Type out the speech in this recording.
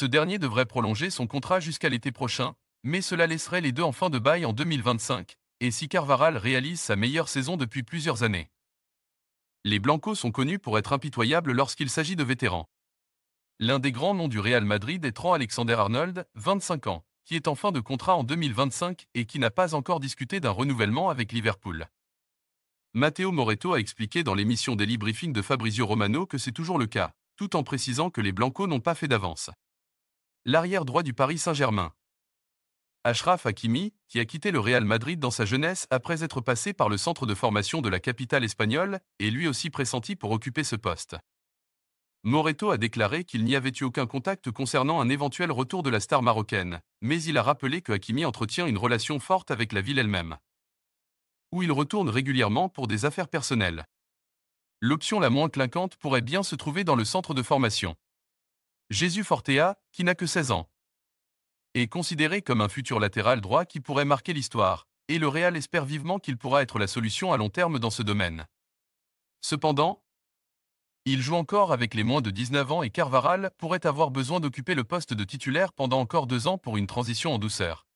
Ce dernier devrait prolonger son contrat jusqu'à l'été prochain, mais cela laisserait les deux en fin de bail en 2025, et si Carvaral réalise sa meilleure saison depuis plusieurs années. Les Blancos sont connus pour être impitoyables lorsqu'il s'agit de vétérans. L'un des grands noms du Real Madrid est Trent Alexander Arnold, 25 ans, qui est en fin de contrat en 2025 et qui n'a pas encore discuté d'un renouvellement avec Liverpool. Matteo Moreto a expliqué dans l'émission Daily Briefing de Fabrizio Romano que c'est toujours le cas, tout en précisant que les Blancos n'ont pas fait d'avance l'arrière droit du Paris Saint-Germain. Ashraf Hakimi, qui a quitté le Real Madrid dans sa jeunesse après être passé par le centre de formation de la capitale espagnole, est lui aussi pressenti pour occuper ce poste. Moreto a déclaré qu'il n'y avait eu aucun contact concernant un éventuel retour de la star marocaine, mais il a rappelé que Hakimi entretient une relation forte avec la ville elle-même, où il retourne régulièrement pour des affaires personnelles. L'option la moins clinquante pourrait bien se trouver dans le centre de formation. Jésus Fortea, qui n'a que 16 ans, est considéré comme un futur latéral droit qui pourrait marquer l'histoire, et le Real espère vivement qu'il pourra être la solution à long terme dans ce domaine. Cependant, il joue encore avec les moins de 19 ans et Carvaral pourrait avoir besoin d'occuper le poste de titulaire pendant encore deux ans pour une transition en douceur.